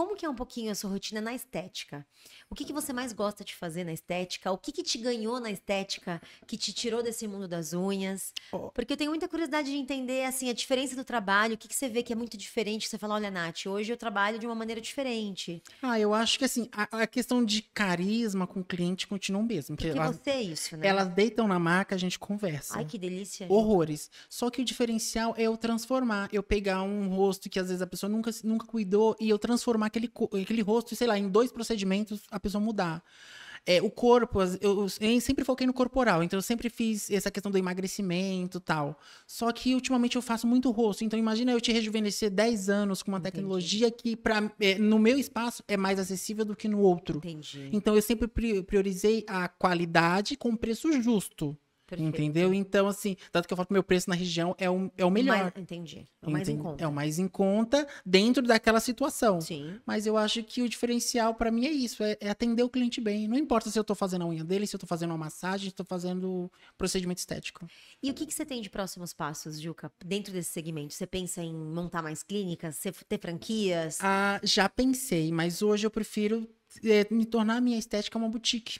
Como que é um pouquinho a sua rotina na estética? O que, que você mais gosta de fazer na estética? O que, que te ganhou na estética que te tirou desse mundo das unhas? Porque eu tenho muita curiosidade de entender assim a diferença do trabalho, o que, que você vê que é muito diferente. Você fala, olha, Nath, hoje eu trabalho de uma maneira diferente. Ah, eu acho que assim, a, a questão de carisma com o cliente continua o mesmo. Porque, que você é isso, né? Elas deitam na maca, a gente conversa. Ai, que delícia. Horrores. Só que o diferencial é eu transformar, eu pegar um rosto que às vezes a pessoa nunca, nunca cuidou e eu transformar aquele, aquele rosto, sei lá, em dois procedimentos a pessoa mudar. É, o corpo, eu, eu, sempre foquei no corporal, então eu sempre fiz essa questão do emagrecimento tal. Só que ultimamente eu faço muito rosto, então imagina eu te rejuvenescer 10 anos com uma Entendi. tecnologia que pra, é, no meu espaço é mais acessível do que no outro. Entendi. Então eu sempre priorizei a qualidade com preço justo. Perfeito. Entendeu? Então, assim, dado que eu falo que meu preço na região é o, é o melhor. Mais, entendi. É o mais em conta. É o mais em conta dentro daquela situação. Sim. Mas eu acho que o diferencial para mim é isso, é, é, atender o cliente bem. Não importa se eu tô fazendo a unha dele, se eu tô fazendo uma massagem, se eu tô fazendo procedimento estético. E o que, que você tem de próximos passos, Juca, dentro desse segmento? Você pensa em montar mais clínicas, ter franquias? Ah, já pensei, mas hoje eu prefiro é, me tornar a minha estética uma boutique.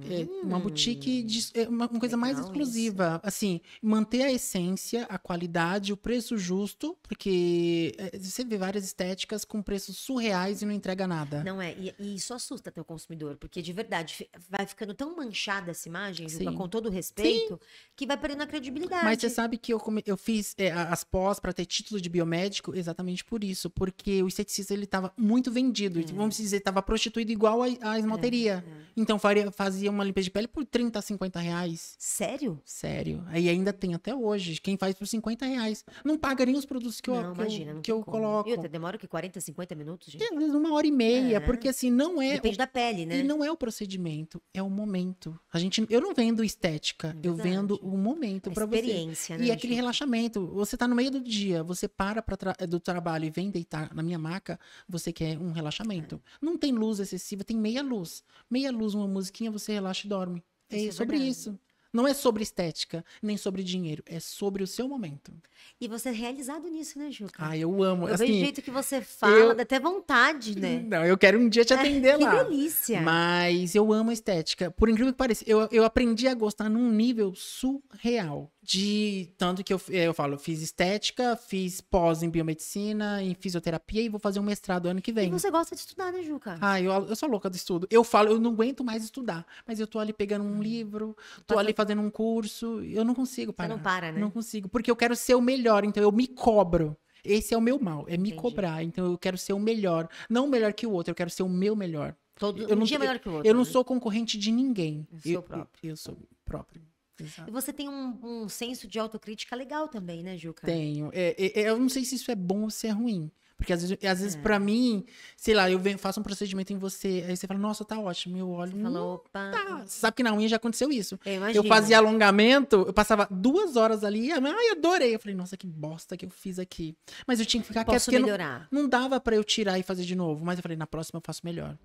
É uma boutique hum. de, é uma, coisa Legal mais exclusiva. Isso. Assim, manter a essência, a qualidade, o preço justo, porque é, você vê várias estéticas com preços surreais e não entrega nada. Não é, e, e isso assusta teu consumidor, porque de verdade vai ficando tão manchada essa imagem, com todo o respeito, Sim. que vai perdendo a credibilidade. Mas você sabe que eu, come, eu fiz é, as pós para ter título de biomédico exatamente por isso, porque o esteticista ele tava muito vendido, é. vamos dizer, estava prostituído igual a, a esmalteria. É, é. Então faria, fazia fazia uma limpeza de pele por 30, 50 reais. Sério? Sério. Aí ainda tem até hoje. Quem faz por 50 reais. Não paga nem os produtos que não, eu, imagina, que eu, que eu coloco. E demora que 40, 50 minutos? Gente? Uma hora e meia, é. porque assim, não é... Depende o... da pele, né? E não é o procedimento, é o momento. A gente, eu não vendo estética, é eu vendo o momento para você. experiência, né? E gente? aquele relaxamento. Você tá no meio do dia, você para pra tra... do trabalho e vem deitar na minha maca, você quer um relaxamento. É. Não tem luz excessiva, tem meia luz. Meia luz, uma musiquinha, você você relaxa e dorme. É, é sobre verdade. isso. Não é sobre estética, nem sobre dinheiro. É sobre o seu momento. E você é realizado nisso, né, Juca? Ah, eu amo. Eu assim, vejo o jeito que você fala, eu... dá até vontade, né? Não, eu quero um dia te atender é, que lá. Que delícia! Mas eu amo estética. Por incrível que pareça, eu, eu aprendi a gostar num nível surreal de tanto que eu, eh, eu falo, fiz estética, fiz pós em biomedicina, em fisioterapia e vou fazer um mestrado ano que vem. E você gosta de estudar, né, Juca? Ah, eu, eu sou louca do estudo. Eu falo, eu não aguento mais estudar, mas eu tô ali pegando um hum. livro, tô Passa... ali fazendo um curso, eu não consigo parar. Você não para, né? Não consigo, porque eu quero ser o melhor, então eu me cobro. Esse é o meu mal, é me Entendi. cobrar. Então eu quero ser o melhor, não o melhor que o outro, eu quero ser o meu melhor. Todo eu um não, dia melhor que o outro. Eu né? não sou concorrente de ninguém. Eu sou eu, próprio. Eu, eu sou próprio. Exato. E você tem um, um, senso de autocrítica legal também, né, Juca? Tenho. É, é, é, eu não sei se isso é bom ou se é ruim. Porque às vezes, às vezes é. pra mim, sei lá, eu faço um procedimento em você, aí você fala, nossa, tá ótimo, eu olho. Você falou, opa. Tá. Você sabe que na unha já aconteceu isso. Eu, eu, fazia alongamento, eu passava duas horas ali, ai, adorei. Eu falei, nossa, que bosta que eu fiz aqui. Mas eu tinha que ficar quieto. Posso melhorar. Não, não dava para eu tirar e fazer de novo. Mas eu falei, na próxima eu faço melhor.